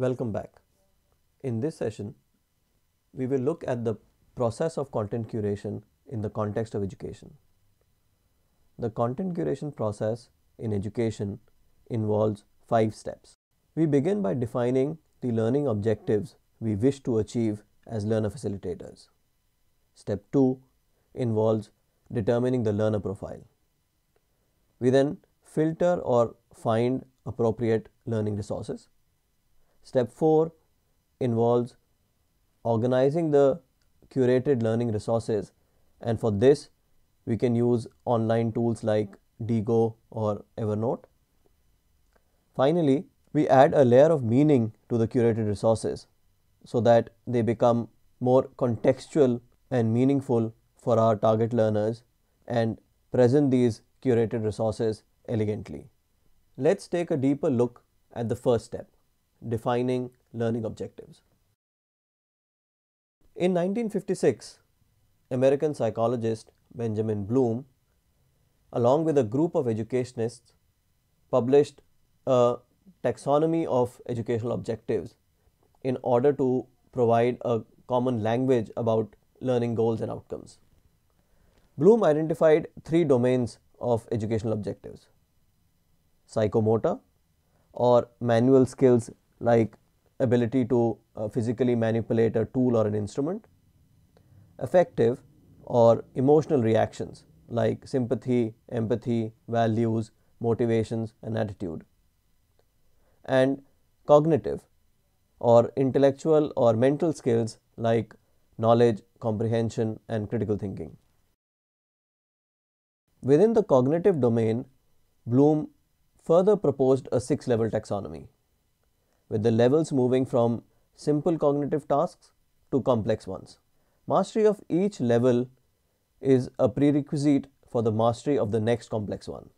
Welcome back. In this session, we will look at the process of content curation in the context of education. The content curation process in education involves five steps. We begin by defining the learning objectives we wish to achieve as learner facilitators. Step 2 involves determining the learner profile. We then filter or find appropriate learning resources. Step 4 involves organizing the curated learning resources and for this we can use online tools like Digo or Evernote. Finally, we add a layer of meaning to the curated resources so that they become more contextual and meaningful for our target learners and present these curated resources elegantly. Let's take a deeper look at the first step defining learning objectives. In 1956, American psychologist Benjamin Bloom, along with a group of educationists, published a taxonomy of educational objectives in order to provide a common language about learning goals and outcomes. Bloom identified three domains of educational objectives psychomotor, or manual skills like ability to uh, physically manipulate a tool or an instrument, affective or emotional reactions like sympathy, empathy, values, motivations and attitude, and cognitive or intellectual or mental skills like knowledge, comprehension and critical thinking. Within the cognitive domain, Bloom further proposed a six level taxonomy with the levels moving from simple cognitive tasks to complex ones. Mastery of each level is a prerequisite for the mastery of the next complex one.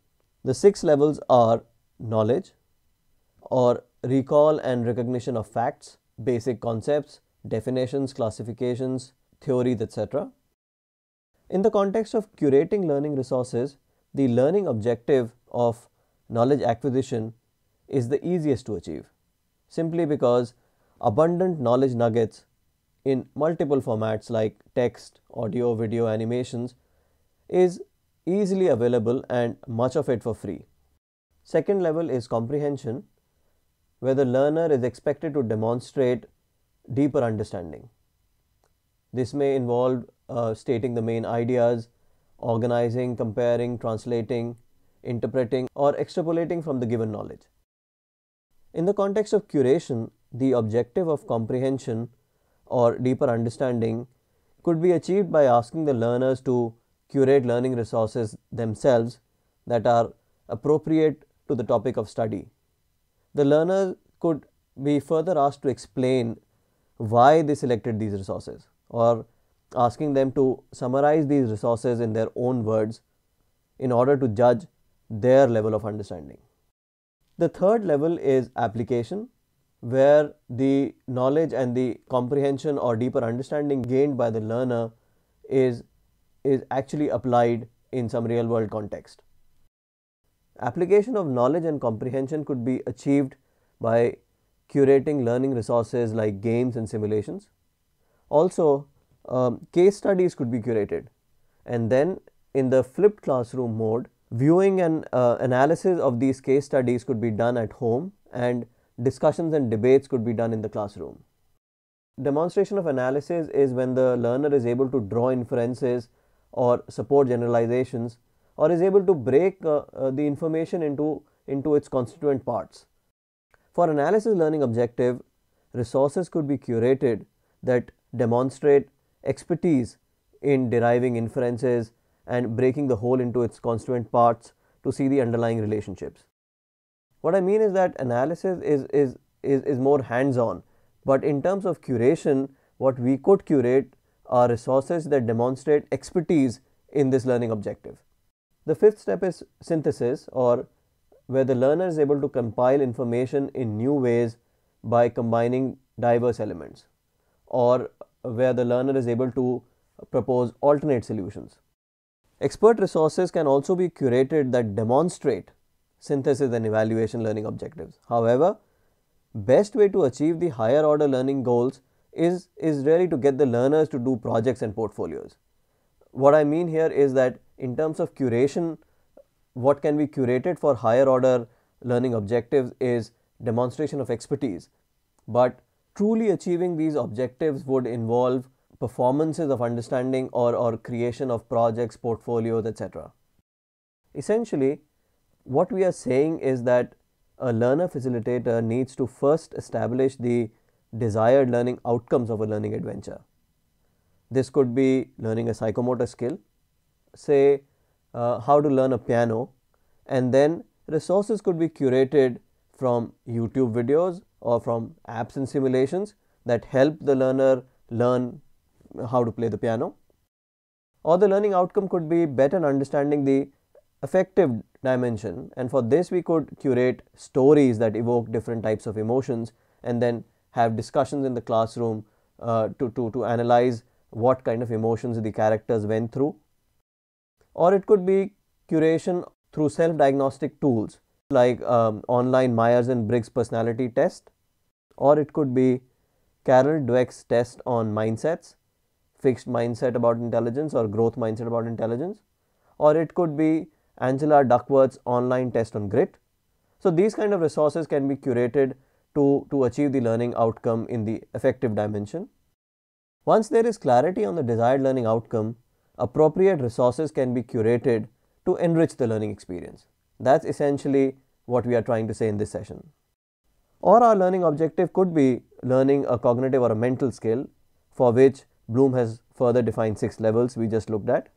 The six levels are knowledge or recall and recognition of facts, basic concepts, definitions, classifications, theories, etc. In the context of curating learning resources, the learning objective of knowledge acquisition is the easiest to achieve simply because abundant knowledge nuggets in multiple formats like text, audio, video, animations is easily available and much of it for free. Second level is comprehension, where the learner is expected to demonstrate deeper understanding. This may involve uh, stating the main ideas, organizing, comparing, translating, interpreting, or extrapolating from the given knowledge. In the context of curation, the objective of comprehension or deeper understanding could be achieved by asking the learners to curate learning resources themselves that are appropriate to the topic of study. The learner could be further asked to explain why they selected these resources or asking them to summarize these resources in their own words in order to judge their level of understanding. The third level is application where the knowledge and the comprehension or deeper understanding gained by the learner is, is actually applied in some real world context. Application of knowledge and comprehension could be achieved by curating learning resources like games and simulations. Also, um, case studies could be curated and then in the flipped classroom mode, Viewing and uh, analysis of these case studies could be done at home and discussions and debates could be done in the classroom. Demonstration of analysis is when the learner is able to draw inferences or support generalizations or is able to break uh, uh, the information into, into its constituent parts. For analysis learning objective, resources could be curated that demonstrate expertise in deriving inferences and breaking the whole into its constituent parts to see the underlying relationships. What I mean is that analysis is, is, is, is more hands on, but in terms of curation, what we could curate are resources that demonstrate expertise in this learning objective. The fifth step is synthesis, or where the learner is able to compile information in new ways by combining diverse elements, or where the learner is able to propose alternate solutions. Expert resources can also be curated that demonstrate synthesis and evaluation learning objectives. However, best way to achieve the higher order learning goals is, is really to get the learners to do projects and portfolios. What I mean here is that in terms of curation, what can be curated for higher order learning objectives is demonstration of expertise. But truly achieving these objectives would involve performances of understanding or, or creation of projects, portfolios, etc. Essentially, what we are saying is that a learner facilitator needs to first establish the desired learning outcomes of a learning adventure. This could be learning a psychomotor skill, say uh, how to learn a piano, and then resources could be curated from YouTube videos or from apps and simulations that help the learner learn how to play the piano. Or the learning outcome could be better understanding the affective dimension and for this we could curate stories that evoke different types of emotions and then have discussions in the classroom uh, to, to, to analyze what kind of emotions the characters went through. Or it could be curation through self-diagnostic tools like um, online Myers and Briggs personality test or it could be Carol Dweck's test on mindsets fixed mindset about intelligence or growth mindset about intelligence, or it could be Angela Duckworth's online test on grit. So, these kind of resources can be curated to, to achieve the learning outcome in the effective dimension. Once there is clarity on the desired learning outcome, appropriate resources can be curated to enrich the learning experience. That's essentially what we are trying to say in this session. Or our learning objective could be learning a cognitive or a mental skill for which Bloom has further defined six levels we just looked at.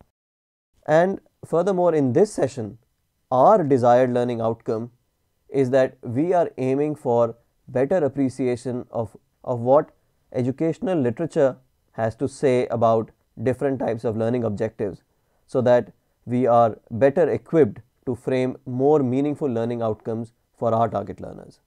And furthermore, in this session, our desired learning outcome is that we are aiming for better appreciation of, of what educational literature has to say about different types of learning objectives, so that we are better equipped to frame more meaningful learning outcomes for our target learners.